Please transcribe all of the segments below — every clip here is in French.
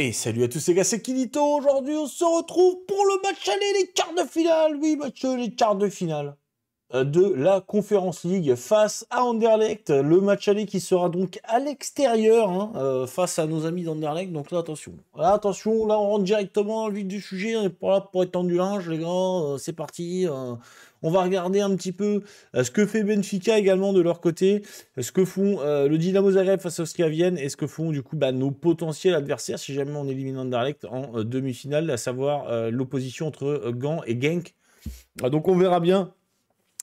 Et salut à tous les gars, c'est Kilito. aujourd'hui on se retrouve pour le match aller, les quarts de finale, oui match les quarts de finale euh, de la Conférence League face à Anderlecht, le match aller qui sera donc à l'extérieur hein, euh, face à nos amis d'Anderlecht, donc là attention, attention, là on rentre directement dans le vif du sujet, on est pas là pour étendre du linge les gars, euh, c'est parti, on va regarder un petit peu euh, ce que fait Benfica également de leur côté, euh, ce que font euh, le Dynamo Zagreb face au Ska Vienne et ce que font du coup bah, nos potentiels adversaires si jamais on élimine Anderlecht en demi-finale, à savoir l'opposition entre Gant et Genk. donc on verra bien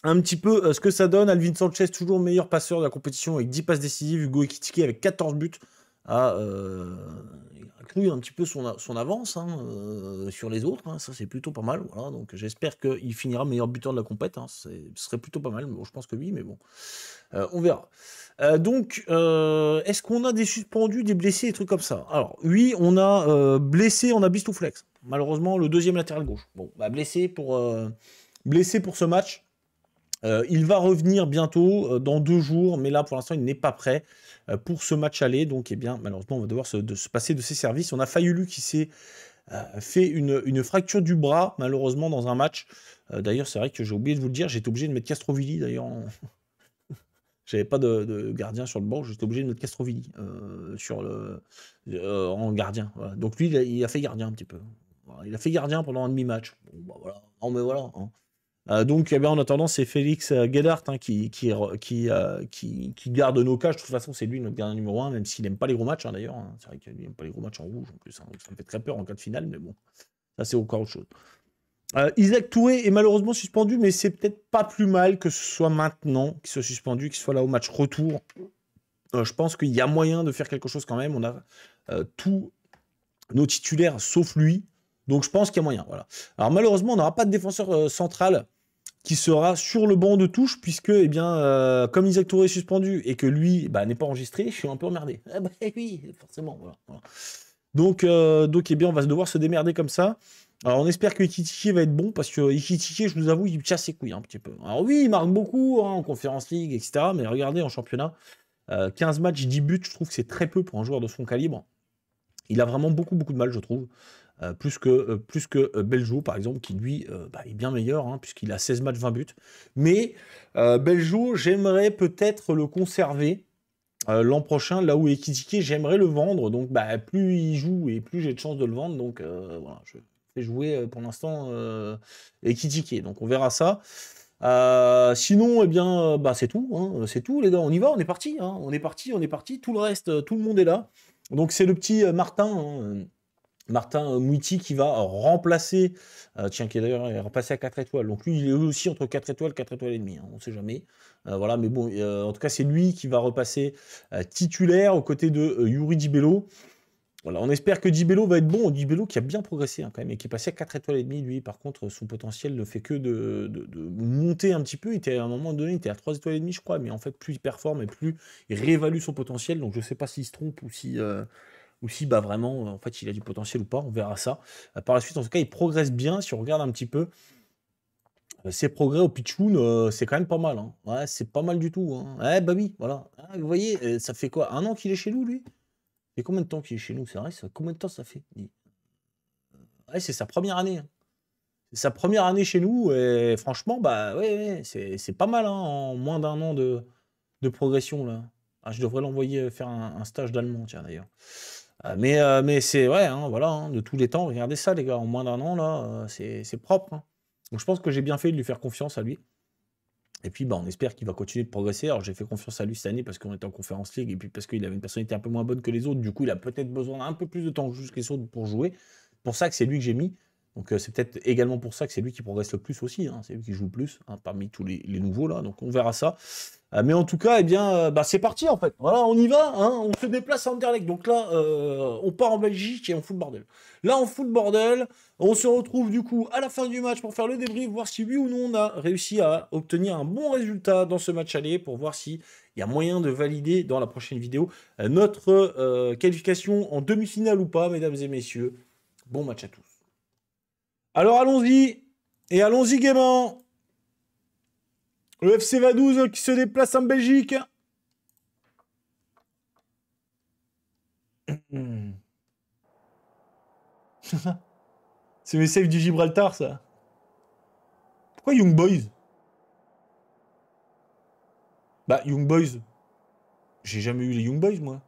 un petit peu ce que ça donne. Alvin Sanchez, toujours meilleur passeur de la compétition avec 10 passes décisives. Hugo Ekitiki avec 14 buts à cru un petit peu son, avance hein, euh, sur les autres. Hein. ça, c'est plutôt pas mal. donc j'espère qu'il finira meilleur buteur de la compète. Hein. ce serait plutôt pas mal. je pense que oui, mais bon, euh, on verra. Euh, donc, est-ce qu'on a des suspendus, des blessés, des trucs comme ça Alors, oui, on a blessé, on a Bistouflex. Malheureusement, le deuxième latéral gauche. Bon, bah, blessé pour blessé pour ce match. Euh, il va revenir bientôt, euh, dans deux jours, mais là, pour l'instant, il n'est pas prêt euh, pour ce match aller. Donc, eh bien, malheureusement, on va devoir se, passer de ses services. On a Fayulu qui s'est fait une, fracture du bras, malheureusement, dans un match. d'ailleurs, c'est vrai que j'ai oublié de vous le dire, j'étais obligé de mettre Castrovilli, d'ailleurs. J'avais pas de, gardien sur le banc, j'étais obligé de mettre Castrovilli sur le, en gardien. Donc lui, il a, fait gardien un petit peu. Il a fait gardien pendant un demi-match. Bon, bah voilà. mais voilà. Hein. Euh, donc, eh en attendant, c'est Félix euh, Guédard hein, euh, qui, garde nos cages. De toute façon, c'est lui notre gardien numéro 1, même s'il n'aime pas les gros matchs, hein, d'ailleurs. Hein. C'est vrai qu'il n'aime pas les gros matchs en rouge, Donc, ça me fait très peur en cas de finale, mais bon, ça, c'est encore autre chose. Isaac Toué est malheureusement suspendu, mais c'est peut-être pas plus mal que ce soit maintenant qu'il soit suspendu, qu'il soit là au match retour. je pense qu'il y a moyen de faire quelque chose quand même. On a tous nos titulaires sauf lui. Donc je pense qu'il y a moyen. Voilà. Alors malheureusement, on n'aura pas de défenseur central qui sera sur le banc de touche, puisque, eh bien, euh, comme Isaac Touré est suspendu et que lui bah, n'est pas enregistré, je suis un peu emmerdé. Ah bah oui, forcément, voilà. Donc, euh, donc eh bien, on va devoir se démerder comme ça. Alors, on espère que Ikitiki va être bon, parce que Ikitiki, je vous avoue, il chasse ses couilles un petit peu. Alors oui, il marque beaucoup hein, en conférence ligue, etc. Mais regardez, en championnat, 15 euh, matchs, 10 buts, je trouve que c'est très peu pour un joueur de son calibre. Il a vraiment beaucoup, beaucoup de mal, je trouve. Euh, plus que, euh, plus que euh, par exemple, qui lui bah, est bien meilleur, hein, puisqu'il a 16 matchs, 20 buts. Mais Beljou, j'aimerais peut-être le conserver l'an prochain, là où Ekitike, j'aimerais le vendre. Donc, bah, plus il joue et plus j'ai de chance de le vendre. Donc, voilà, je vais jouer pour l'instant Ekitike. Donc, on verra ça. sinon, eh bien, bah, c'est tout. Hein. c'est tout, les gars. On y va, on est parti. Hein. on est parti, on est parti. Tout le reste, tout le monde est là. Donc, c'est le petit Martin. Martin euh, Mouiti qui va remplacer, euh, tiens, qui est d'ailleurs remplacé à 4 étoiles. Donc lui, il est aussi entre 4 étoiles 4 étoiles et demie, hein, on ne sait jamais. Euh, voilà, mais bon, en tout cas, c'est lui qui va repasser titulaire aux côtés de Yuri Dibello. Voilà, on espère que Dibello va être bon. Dibello qui a bien progressé hein, quand même et qui est passé à 4 étoiles et demie. Lui, par contre, son potentiel ne fait que de, monter un petit peu. Il était à un moment donné, il était à 3 étoiles et demie, je crois. Mais en fait, plus il performe et plus il réévalue son potentiel. Donc je ne sais pas s'il se trompe ou si ou si bah, vraiment, en fait, il a du potentiel ou pas. On verra ça. Euh, par la suite, en tout cas, il progresse bien. Si on regarde un petit peu euh, ses progrès au pitchoun, euh, c'est quand même pas mal. Hein. Ouais, c'est pas mal du tout. Hein. Eh, bah oui, voilà. Ah, vous voyez, ça fait quoi Un an qu'il est chez nous, lui Et combien de temps qu'il est chez nous C'est vrai, ça, combien de temps ça fait C'est sa première année. Hein. C'est sa première année chez nous. Et franchement, bah ouais, c'est pas mal. Hein, en moins d'un an de, progression, là. Ah, je devrais l'envoyer faire un, un stage d'allemand, tiens, d'ailleurs. Euh, mais euh, mais c'est ouais, hein, voilà, hein, de tous les temps, regardez ça, les gars, en moins d'un an, là, euh, c'est propre. Hein. Donc je pense que j'ai bien fait de lui faire confiance à lui. Et puis bah, on espère qu'il va continuer de progresser. Alors j'ai fait confiance à lui cette année parce qu'on était en conférence ligue et puis parce qu'il avait une personnalité un peu moins bonne que les autres. Du coup, il a peut-être besoin d'un peu plus de temps que les autres pour jouer. pour ça que c'est lui que j'ai mis. Donc euh, c'est peut-être également pour ça que c'est lui qui progresse le plus aussi, hein. c'est lui qui joue le plus hein, parmi tous les, nouveaux là, donc on verra ça. Euh, mais en tout cas, eh bien, euh, bah, c'est parti en fait. Voilà, on y va, hein. on se déplace à Anderlecht. Donc là, on part en Belgique et on fout le bordel. Là, on fout le bordel. On se retrouve du coup à la fin du match pour faire le débrief, voir si oui ou non on a réussi à obtenir un bon résultat dans ce match aller, pour voir si il y a moyen de valider dans la prochaine vidéo notre qualification en demi-finale ou pas, mesdames et messieurs. Bon match à tous. Alors allons-y, et allons-y gaiement. Le FC Vadouze qui se déplace en Belgique. C'est mes saves du Gibraltar, ça. Pourquoi Young Boys Bah, Young Boys. J'ai jamais eu les Young Boys, moi.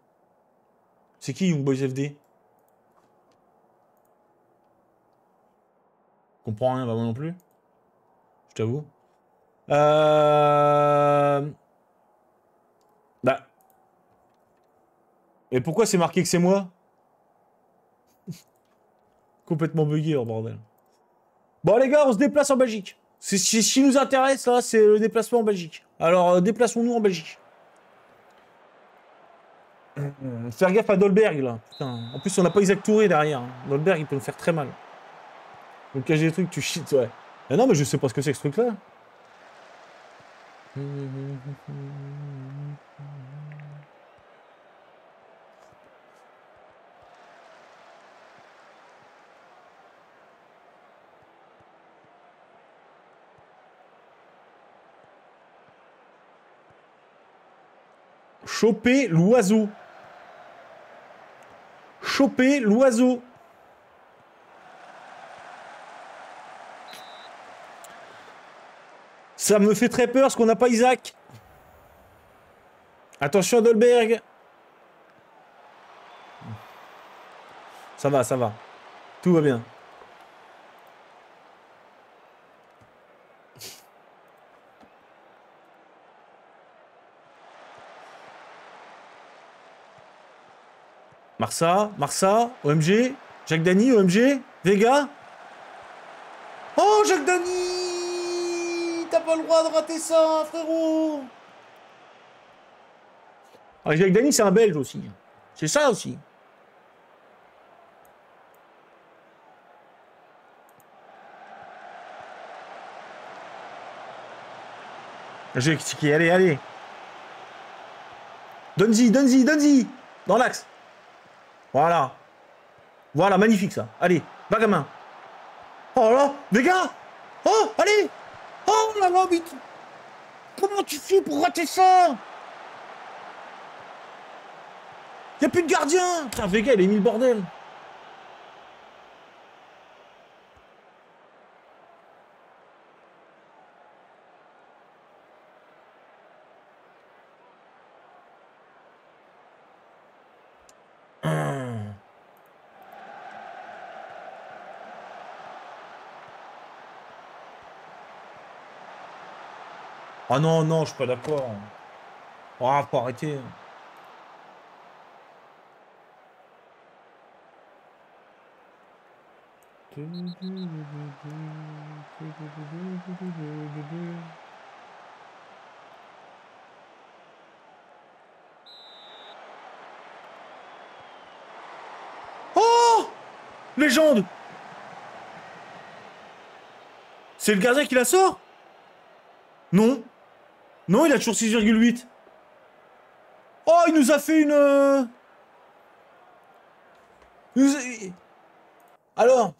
C'est qui Young Boys FD comprends rien, moi non plus. Je t'avoue. Euh, bah. Et pourquoi c'est marqué que c'est moi Complètement bugué, oh bordel. Bon les gars, on se déplace en Belgique. C'est ce qui nous intéresse là, c'est le déplacement en Belgique. Alors euh, déplaçons-nous en Belgique. Euh, faire gaffe à Dolberg là. Putain. En plus on n'a pas Isaac Touré derrière. Dolberg il peut nous faire très mal. On cache des trucs, tu chites, ouais. Ah non, mais je sais pas ce que c'est que ce truc-là. Choper l'oiseau. Choper l'oiseau. Ça me fait très peur ce qu'on n'a pas Isaac. Attention Dolberg. Ça va, ça va. Tout va bien. Marsa, Marsa, OMG, Jacques Dany, OMG, Vega. Oh, Jacques Dany pas le droit de rater ça, frérot ah, Jacques c'est un Belge aussi. Hein. C'est ça aussi. Ah, J'ai allez, allez. Donzi, Donzi, Donzi Dans l'axe. Voilà. Voilà, magnifique ça. Allez, va gamin. Oh là, les gars Oh, allez Oh la là, mais comment tu fais pour rater ça Y'a plus de gardien Putain, Vega, il a mis le bordel Ah non, non, je suis pas d'accord. Ah, oh, faut arrêter. Oh Légende C'est le gardien qui la sort Non non, il a toujours 6,8. Oh, il nous a fait une... Euh, Alors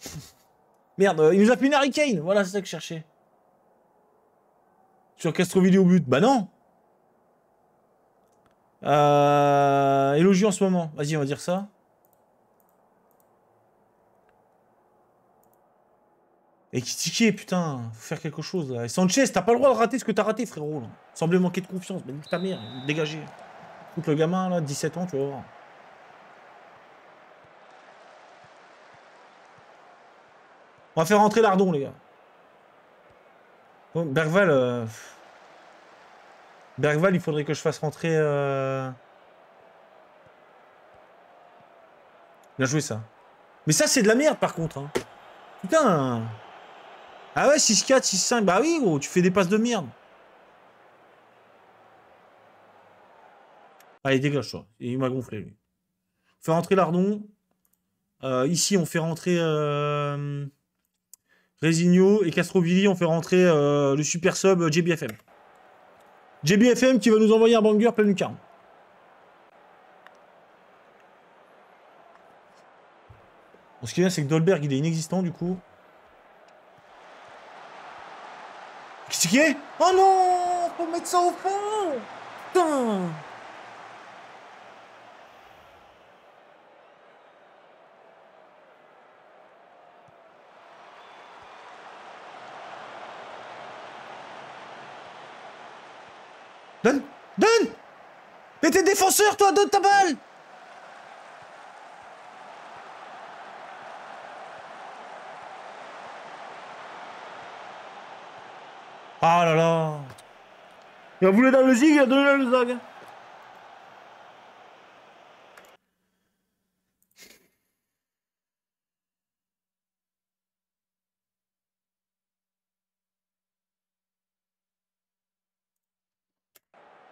Merde, il nous a fait une hurricane. Voilà, c'est ça que je cherchais. Sur Castro, vidéo but. Bah non Euh... Élogie en ce moment. Vas-y, on va dire ça. Mais qui tiquait, putain, faut faire quelque chose là. Et Sanchez, t'as pas le droit de rater ce que t'as raté, frérot. Semblait manquer de confiance, mais ta mère, dégagez. Écoute, le gamin là, 17 ans, tu vas voir. On va faire rentrer Lardon, les gars. Bon, Bergval. Euh... il faudrait que je fasse rentrer. Euh... Bien joué ça. Mais ça, c'est de la merde par contre. Hein. Putain! Ah ouais, 6-4, 6-5, bah oui, gros, tu fais des passes de merde. Allez, ah, dégage toi. il m'a gonflé, lui. On fait rentrer Lardon. Euh, ici, on fait rentrer euh, Resigno et Castrovilli. On fait rentrer euh, le super sub JBFM. JBFM qui va nous envoyer un banger plein de Bon, ce qui est bien, c'est que Dolberg, il est inexistant, du coup. Oh non Faut mettre ça au fond Putain Donne Donne Mais t'es défenseur, toi, donne ta balle Ah là là Il a voulu dans le zig, il a donné dans le zag.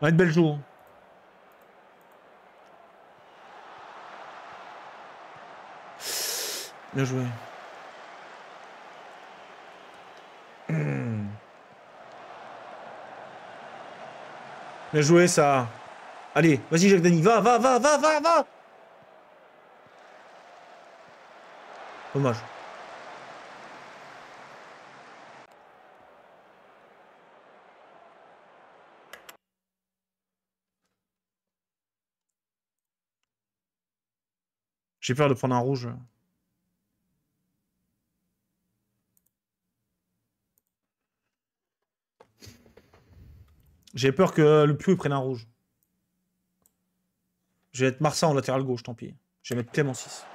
Va être belle jour. Bien joué. Bien joué, ça. Allez, vas-y, Jacques Dany. Va, va, va, va, va, va. Dommage. J'ai peur de prendre un rouge. J'ai peur que le plus prenne un rouge. Je vais être Marsa en latéral gauche, tant pis. Je vais mettre Clément 6.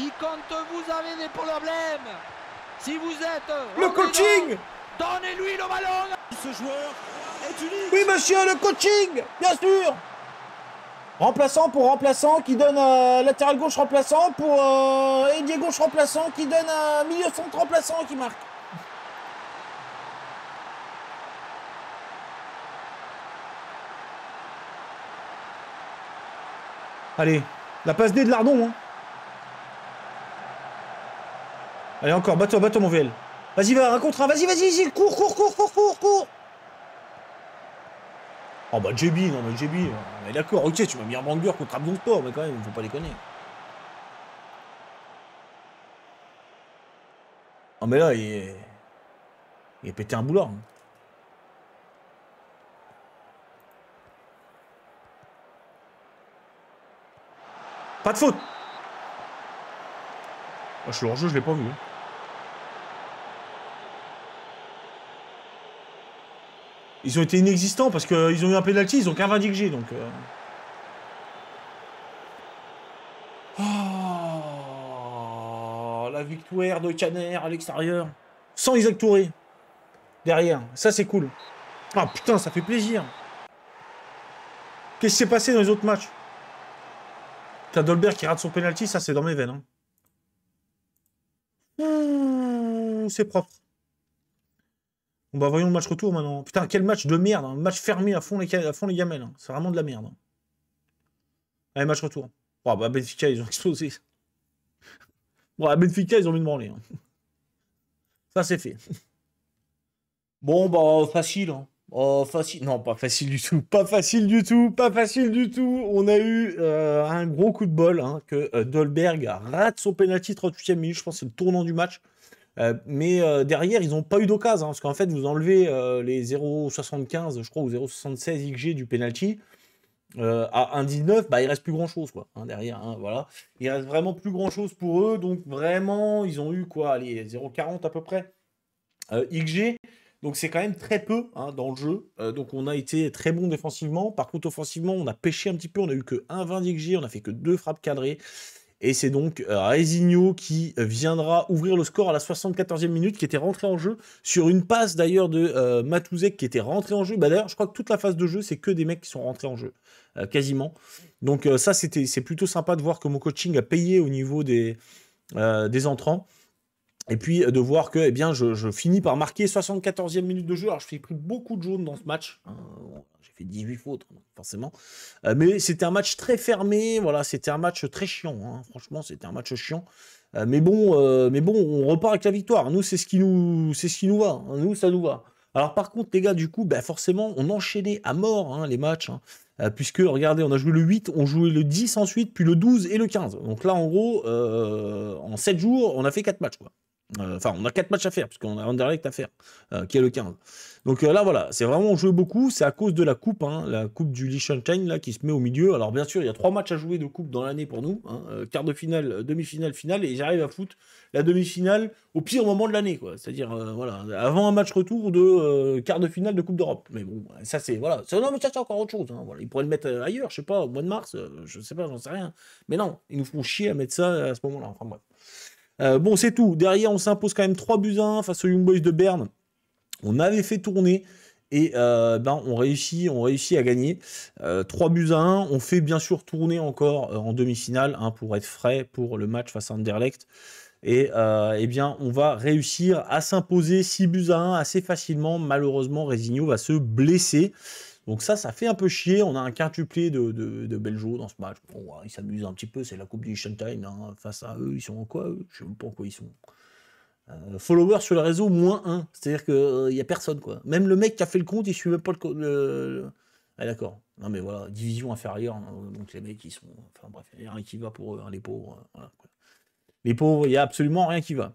Et quand vous avez des problèmes, si vous êtes... Le coaching Donnez-lui le ballon Ce joueur oui, monsieur, le coaching, bien sûr. Remplaçant pour remplaçant qui donne euh, latéral gauche remplaçant pour euh, gauche remplaçant qui donne un euh, milieu centre remplaçant qui marque. Allez, la passe D de Lardon. Hein. Allez encore, bateau, bateau mon VL. Vas-y, va, un contre un, vas-y, vas-y, vas-y, cours, cours, cours, cours, cours, cours. Oh bah JB, non mais JB, on est d'accord, ok, tu m'as mis un banger contre Abdon Sport, mais quand même, faut pas déconner. Non mais là, il est... Il est pété un boulard. Hein. Pas de faute oh, Je suis hors jeu, je l'ai pas vu. Hein. Ils ont été inexistants parce qu'ils ont eu un penalty, ils ont qu'un G, donc. Euh. Oh, la victoire de Caner à l'extérieur. Sans Isaac Touré. Derrière. Ça, c'est cool. Ah putain, ça fait plaisir. Qu'est-ce qui s'est passé dans les autres matchs T'as Dolbert qui rate son penalty, ça, c'est dans mes veines. Hein. c'est propre. Bon bah voyons le match retour maintenant. Putain, quel match de merde. un hein. Match fermé à fond les, à fond les gamelles. Hein. C'est vraiment de la merde. Hein. Allez, match retour. Oh bah Benfica, ils ont explosé. Bon, Benfica, ils ont mis de branler. Ça, c'est fait. Bon, bah, facile. Oh, facile. Non, pas facile du tout. Pas facile du tout. Pas facile du tout. On a eu euh, un gros coup de bol hein, que euh, Dolberg rate son pénalty. 38 ème minute. Je pense que c'est le tournant du match. Euh, mais euh, derrière, ils n'ont pas eu d'occasion. Hein, parce qu'en fait, vous enlevez euh, les 0,75, je crois, ou 0,76 XG du penalty. à 1,19, bah, il reste plus grand chose quoi, hein, derrière. Hein, voilà. Il reste vraiment plus grand chose pour eux. Donc, vraiment, ils ont eu quoi les 0,40 à peu près XG. Donc, c'est quand même très peu hein, dans le jeu. donc, on a été très bon défensivement. Par contre, offensivement, on a pêché un petit peu. On a eu que 1,20 XG. On a fait que deux frappes cadrées. Et c'est donc euh, Resigno qui euh, viendra ouvrir le score à la 74e minute, qui était rentré en jeu sur une passe d'ailleurs de euh, Matouzek qui était rentré en jeu. Bah, d'ailleurs, je crois que toute la phase de jeu, c'est que des mecs qui sont rentrés en jeu, quasiment. Donc ça, c'était, c'est plutôt sympa de voir que mon coaching a payé au niveau des, des entrants. Et puis de voir que eh bien, je, finis par marquer 74e minute de jeu. Alors, je fais pris beaucoup de jaunes dans ce match. Ah, 18 fautes, hein, forcément. Euh, mais c'était un match très fermé, voilà, c'était un match très chiant, hein. franchement, c'était un match chiant. Euh, mais, bon, euh, mais bon, on repart avec la victoire. Nous, c'est ce qui nous, c'est ce qui nous va. Hein. Nous, ça nous va. Alors par contre, les gars, du coup, ben, forcément, on enchaînait à mort les matchs. puisque, regardez, on a joué le 8, on jouait le 10 ensuite, puis le 12 et le 15. Donc là, en gros, en 7 jours, on a fait 4 matchs. Quoi. Euh, enfin, on a 4 matchs à faire, puisqu'on a Anderlecht à faire, euh, qui est le 15. Donc euh, là, voilà, c'est vraiment joué beaucoup. C'est à cause de la coupe, hein, la coupe du Liechtenstein, là, qui se met au milieu. Alors, bien sûr, il y a 3 matchs à jouer de coupe dans l'année pour nous hein, quart de finale, demi-finale, finale. Et j'arrive à foutre la demi-finale au pire moment de l'année, quoi. C'est-à-dire, voilà, avant un match retour de quart de finale de Coupe d'Europe. Mais bon, ça, c'est, voilà. Non, mais ça, c'est encore autre chose. Hein. Voilà, ils pourraient le mettre ailleurs, je sais pas, au mois de mars, je sais pas, j'en sais rien. Mais non, ils nous font chier à mettre ça à ce moment-là. Enfin, bref. Euh, bon, c'est tout. Derrière, on s'impose quand même 3 buts à 1 face aux Young Boys de Berne. On avait fait tourner et euh, ben, on, réussit, on réussit à gagner. 3 euh, buts à 1, on fait bien sûr tourner encore en demi-finale hein, pour être frais pour le match face à Anderlecht. Et eh bien, on va réussir à s'imposer 6 buts à 1 assez facilement. Malheureusement, Résigno va se blesser. Donc ça, ça fait un peu chier. On a un quart de, de, de Beljo dans ce match. Bon, hein, ils s'amusent un petit peu, c'est la Coupe du Liechtenstein. Face à eux, ils sont en quoi eux Je sais même pas en quoi ils sont. Euh, followers sur le réseau, moins 1. C'est-à-dire qu'il n'y euh, a personne, quoi. Même le mec qui a fait le compte, il ne suit même pas le... le, Ah, d'accord. Non, mais voilà, division inférieure. Hein. donc les mecs, ils sont... Enfin bref, il n'y a rien qui va pour eux, hein, les pauvres. Euh, voilà, Les pauvres, il n'y a absolument rien qui va.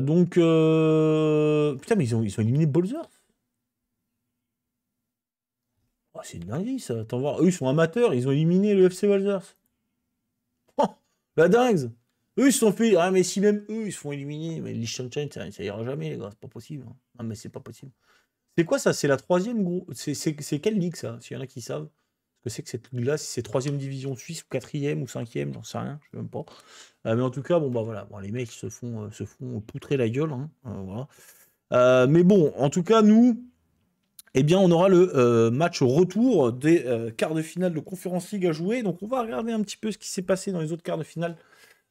donc... Putain, mais ils ont, ils ont éliminé Bolzer Oh, c'est une dinguerie ça. Attends voir. Eux, ils sont amateurs, ils ont éliminé le FC Walzers. Oh, la dingue Eux, ils se sont fait. Ah, mais si même eux, ils se font éliminer. Mais Liechtenstein, ça, ça ira jamais, les gars. C'est pas possible. Hein. mais c'est pas possible. C'est quoi ça C'est la troisième groupe. C'est quelle ligue ça S'il y en a qui savent. Ce que c'est que cette là si c'est troisième division suisse quatrième ou cinquième, j'en sais rien, je sais même pas. Euh, mais en tout cas, bon bah voilà, bon, les mecs se font euh, se font poutrer la gueule, hein, euh, mais bon, en tout cas, nous, eh bien, on aura le euh, match retour des euh, quarts de finale de Conférence League à jouer. Donc, on va regarder un petit peu ce qui s'est passé dans les autres quarts de finale.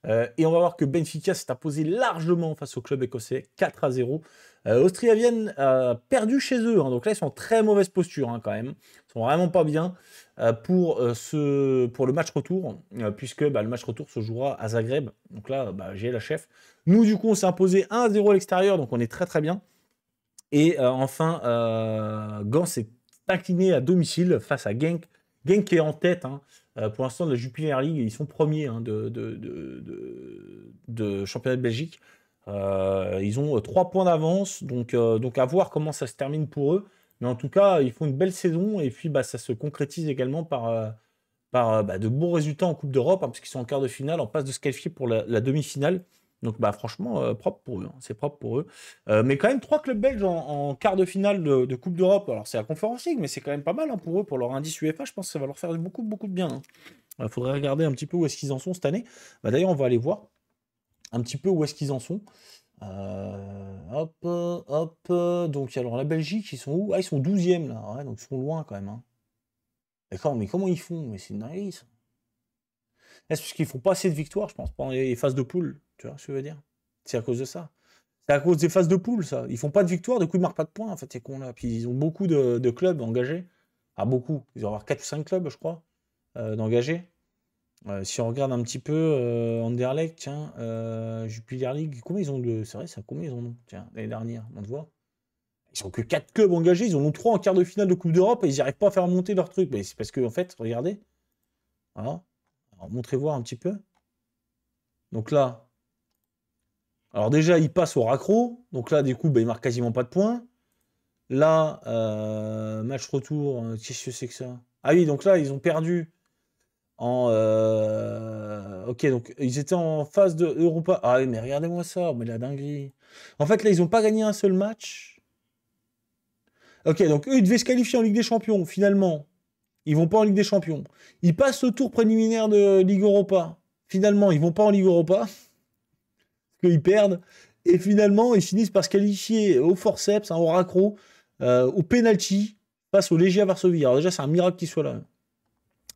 Euh, et on va voir que Benfica s'est imposé largement face au club écossais, 4 à 0. Austria Vienne a perdu chez eux. Hein. donc là, ils sont en très mauvaise posture hein, quand même. Ils sont vraiment pas bien pour, ce, pour le match retour, puisque bah, le match retour se jouera à Zagreb. Donc là, bah, j'ai la chef. Nous, du coup, on s'est imposé 1 à 0 à l'extérieur, donc on est très très bien. Et euh, enfin, euh, Gans s'est incliné à domicile face à Genk. Genk est en tête. Hein. Euh, pour l'instant, de la Jupiler League, ils sont premiers hein, de, de, championnat de Belgique. ils ont trois points d'avance, donc, à voir comment ça se termine pour eux. Mais en tout cas, ils font une belle saison et puis bah, ça se concrétise également par, bah, de bons résultats en Coupe d'Europe, hein, parce qu'ils sont en quart de finale, en passe de se qualifier pour la demi-finale. Donc, bah, franchement, euh, propre pour eux. Hein. C'est propre pour eux. Euh, mais quand même, trois clubs belges en, quart de finale de, Coupe d'Europe. Alors, c'est la Conférence mais c'est quand même pas mal hein, pour eux, pour leur indice UEFA. Je pense que ça va leur faire beaucoup, beaucoup de bien. Il hein. euh, faudrait regarder un petit peu où est-ce qu'ils en sont cette année. Bah, d'ailleurs, on va aller voir un petit peu où est-ce qu'ils en sont. hop, hop. Donc, il y alors, la Belgique, ils sont où Ah, ils sont 12e, là. donc, ils sont loin quand même. D'accord, mais comment ils font Mais c'est une Est-ce qu'ils font pas assez de victoires, je pense, pendant les phases de poule tu vois ce que je veux dire C'est à cause de ça. C'est à cause des phases de poule, ça. Ils font pas de victoire, du coup, ils marquent pas de points. En fait, c'est con là. Puis ils ont beaucoup de, clubs engagés. Ah, beaucoup. Ils vont avoir 4 ou 5 clubs, je crois, euh, d'engagés. Euh, si on regarde un petit peu euh, Anderlecht, tiens, euh, Jupiler League, combien ils ont de. C'est vrai, ça, combien ils en ont Tiens, l'année dernière, on te voit. Ils ont que 4 clubs engagés, ils en ont 3 en quart de finale de Coupe d'Europe et ils n'arrivent pas à faire monter leur truc. Mais c'est parce que, en fait, regardez. Voilà. montrez voir un petit peu. Donc là, alors déjà, ils passent au raccro. Donc là, des coup, ils bah, il marque quasiment pas de points. Là, euh, match retour, euh, qu'est-ce que c'est que ça Ah oui, donc là, ils ont perdu en... Euh, ok, donc ils étaient en phase de Europa. Ah oui, mais regardez-moi ça, mais la dinguerie. En fait, là, ils n'ont pas gagné un seul match. Ok, donc eux, ils devaient se qualifier en Ligue des Champions, finalement. Ils vont pas en Ligue des Champions. Ils passent au tour préliminaire de Ligue Europa. Finalement, ils vont pas en Ligue Europa. Ils perdent. Et finalement, ils finissent par se qualifier au forceps, hein, au raccro, euh, au penalty, face au Légia Varsovie. Alors déjà, c'est un miracle qu'ils soient là.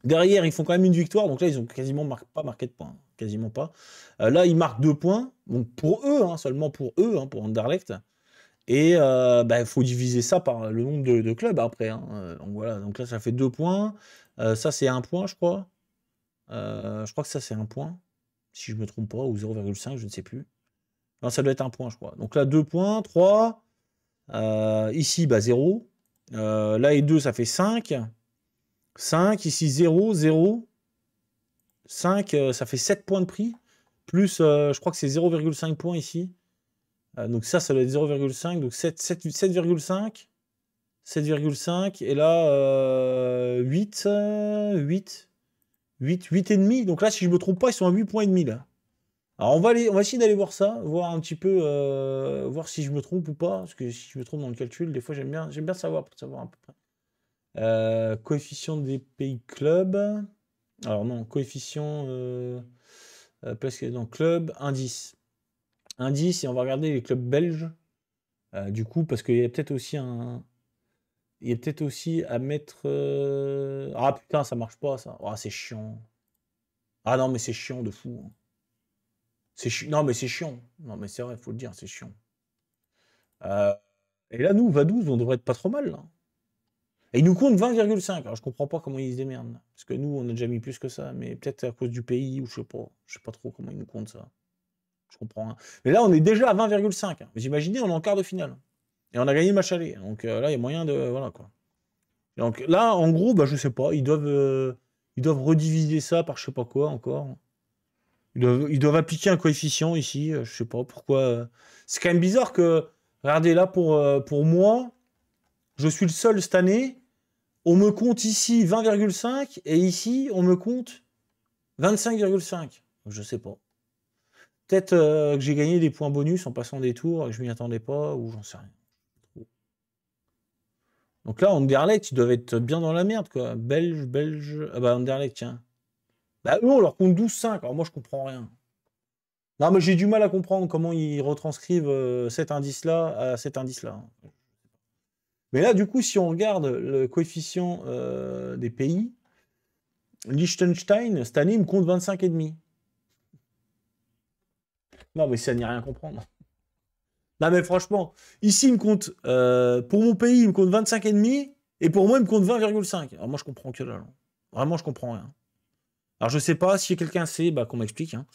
Derrière, ils font quand même une victoire. Donc là, ils ont quasiment pas marqué de points. Hein, quasiment pas. Euh, là, ils marquent deux points. Donc pour eux, hein, seulement pour eux, pour Anderlecht. Et il euh, bah, faut diviser ça par le nombre de, clubs après. Donc voilà, donc là, ça fait deux points. ça, c'est un point, je crois. je crois que ça, c'est un point. Si je me trompe pas, ou 0,5, je ne sais plus. Non, ça doit être un point, je crois. Donc là, 2 points, 3. Euh, ici, bah, 0. Euh, là et 2, ça fait 5. 5, ici 0, 0. 5, ça fait 7 points de prix. Plus, euh, je crois que c'est 0,5 points ici. Euh, donc ça, ça doit être 0,5. Donc 7,5. 7, 7,5. 7,5. Et là, 8, 8. 8, 8,5. Donc là, si je ne me trompe pas, ils sont à 8,5 et là. Alors on va, aller, on va essayer d'aller voir ça, voir un petit peu, euh, voir si je me trompe ou pas, parce que si je me trompe dans le calcul, des fois j'aime bien, j'aime bien savoir pour savoir à peu près. Euh, coefficient des pays club. Alors non, coefficient euh, parce que dans club, indice. Indice, et on va regarder les clubs belges. du coup, parce qu'il y a peut-être aussi un. Il y a peut-être aussi à mettre. Ah putain, ça marche pas ça. Ah, c'est chiant. Ah non, mais c'est chiant de fou. Hein. Non, mais c'est chiant. Non, mais c'est vrai, il faut le dire, c'est chiant. Euh, et là, nous, V12, on devrait être pas trop mal. Hein. Et ils nous comptent 20,5. Alors, je comprends pas comment ils se démerdent. Parce que nous, on a déjà mis plus que ça. Mais peut-être à cause du pays, ou je sais pas. Je sais pas trop comment ils nous comptent ça. Je comprends. Mais là, on est déjà à 20,5. Vous imaginez, on est en quart de finale. Et on a gagné ma Donc euh, là, il y a moyen de. Voilà, quoi. Donc là, en gros, bah, je sais pas. Ils doivent, euh, ils doivent rediviser ça par je sais pas quoi encore. Ils doivent, appliquer un coefficient ici. Euh, je sais pas pourquoi. Euh. C'est quand même bizarre que. Regardez là, pour, euh, pour moi, je suis le seul cette année. On me compte ici 20,5 et ici, on me compte 25,5. Je sais pas. Peut-être que j'ai gagné des points bonus en passant des tours et que je m'y attendais pas ou j'en sais rien. Donc là, Anderlecht, ils doivent être bien dans la merde, quoi. Belge, Belge. Ah bah, Anderlecht, tiens. Bah, eux, on leur compte 12 Alors, moi, je comprends rien. Non, mais j'ai du mal à comprendre comment ils retranscrivent euh, cet indice-là à cet indice-là. Mais là, du coup, si on regarde le coefficient euh, des pays, Liechtenstein, cette année, il me compte 25,5. Non, mais ça n'y rien comprendre. Non, mais franchement, ici, il me compte, euh, pour mon pays, il me compte 25,5, et pour moi, il me compte 20,5. Alors, moi, je comprends que là. Vraiment, je comprends rien. Alors je sais pas si quelqu'un sait, bah, qu'on m'explique. Hein.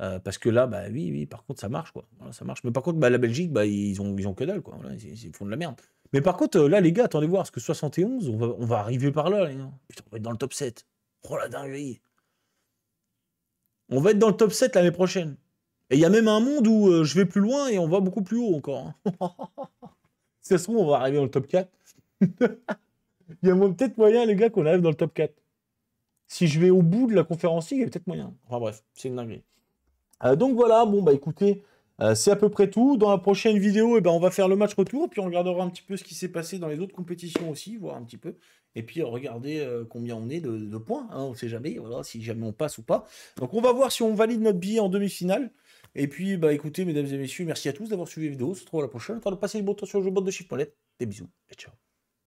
Euh, parce que là, bah oui, oui, par contre, ça marche, quoi. ça marche. Mais par contre, bah, la Belgique, bah, ils ont, ils ont que dalle, quoi. ils, font de la merde. Mais par contre, euh, là, les gars, attendez voir, parce que 71, on va, arriver par là, Putain, on va être dans le top 7. Oh la dinguerie. On va être dans le top 7 l'année prochaine. Et il y a même un monde où euh, je vais plus loin et on va beaucoup plus haut encore. C'est hein. ça se on va arriver dans le top 4. Il y a peut-être moyen, les gars, qu'on arrive dans le top 4 si je vais au bout de la conférence, il y a peut-être moyen. Enfin bref, c'est une dinguerie. Euh, donc voilà, bon bah écoutez, euh, c'est à peu près tout. Dans la prochaine vidéo, eh ben, on va faire le match retour, puis on regardera un petit peu ce qui s'est passé dans les autres compétitions aussi, voir un petit peu. Et puis euh, regarder combien on est de, points, hein, on ne sait jamais, voilà, si jamais on passe ou pas. Donc on va voir si on valide notre billet en demi-finale. Et puis, bah écoutez, mesdames et messieurs, merci à tous d'avoir suivi la vidéo. On se retrouve à la prochaine. Enfin, de passer une bon temps sur le jeu de chipolet. Des bisous et ciao.